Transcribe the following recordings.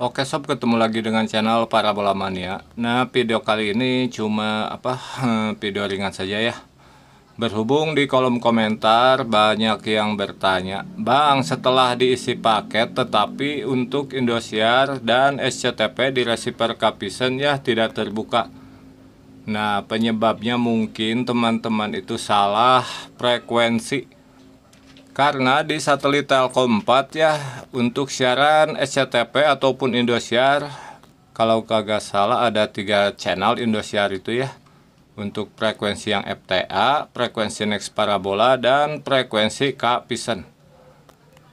Oke sob, ketemu lagi dengan channel Parabola Mania. Nah, video kali ini cuma apa video ringan saja ya. Berhubung di kolom komentar banyak yang bertanya, "Bang, setelah diisi paket tetapi untuk Indosiar dan SCTP di receiver Capison ya tidak terbuka." Nah, penyebabnya mungkin teman-teman itu salah frekuensi karena di satelit Telkom 4 ya untuk siaran SCTV ataupun Indosiar kalau kagak salah ada tiga channel Indosiar itu ya untuk frekuensi yang FTA, frekuensi next parabola dan frekuensi K Pisen.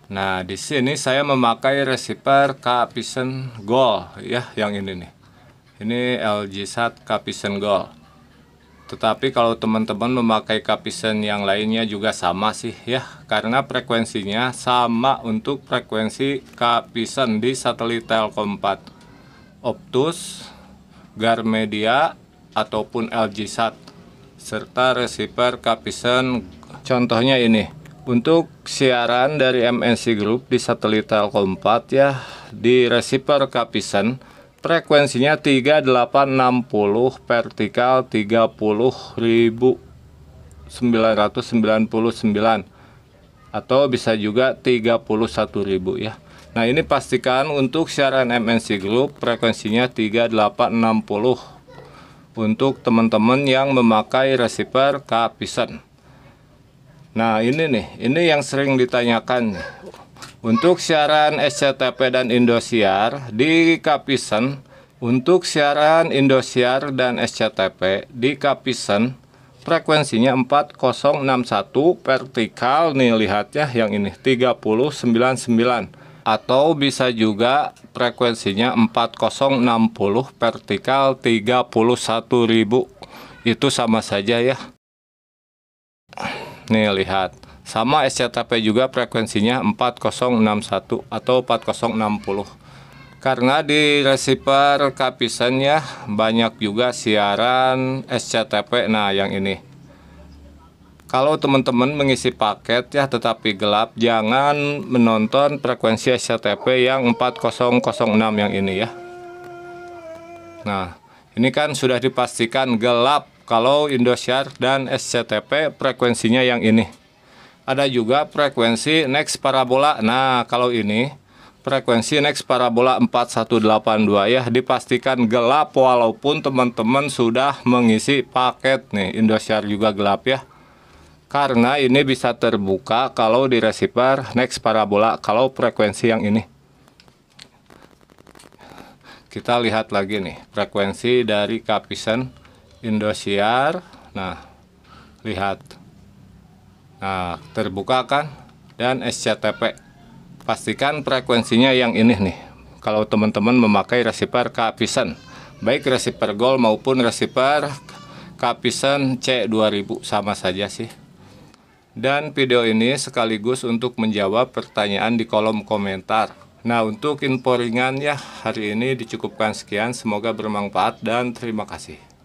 Nah, di sini saya memakai receiver K Pisen Gold ya yang ini nih. Ini LG Sat K Gold. Tetapi kalau teman-teman memakai kapisen yang lainnya juga sama sih ya Karena frekuensinya sama untuk frekuensi kapisen di satelit Telkom 4 Optus, Garmedia, ataupun LG Sat Serta receiver kapisen contohnya ini Untuk siaran dari MNC Group di satelit Telkom 4 ya Di receiver kapisan Frekuensinya 3860 vertikal 30999 atau bisa juga 31.000 ya. Nah, ini pastikan untuk siaran MNC Group frekuensinya 3860 untuk teman-teman yang memakai receiver kapisan. Nah, ini nih, ini yang sering ditanyakan. Untuk siaran SCTP dan Indosiar di Kapisen, untuk siaran Indosiar dan SCTP di Kapisen frekuensinya 4061 vertikal nih lihat ya yang ini 3099 atau bisa juga frekuensinya 4060 vertikal 31000 itu sama saja ya Nih lihat. Sama SCTP juga frekuensinya 4061 atau 4060. Karena di receiver kapisan ya banyak juga siaran SCTP. Nah, yang ini. Kalau teman-teman mengisi paket ya tetapi gelap, jangan menonton frekuensi SCTP yang 4006 yang ini ya. Nah, ini kan sudah dipastikan gelap kalau Indosiar dan SCTP frekuensinya yang ini. Ada juga frekuensi next parabola. Nah, kalau ini frekuensi next parabola 4182 ya dipastikan gelap walaupun teman-teman sudah mengisi paket nih Indosiar juga gelap ya karena ini bisa terbuka kalau di receiver next parabola kalau frekuensi yang ini kita lihat lagi nih frekuensi dari Kapisan. E Indosiar. Nah, lihat. Nah, terbuka kan dan SCTP. Pastikan frekuensinya yang ini nih. Kalau teman-teman memakai receiver Kapisan, baik receiver Gold maupun receiver Kapisan C2000 sama saja sih. Dan video ini sekaligus untuk menjawab pertanyaan di kolom komentar. Nah, untuk info ringan ya, hari ini dicukupkan sekian. Semoga bermanfaat dan terima kasih.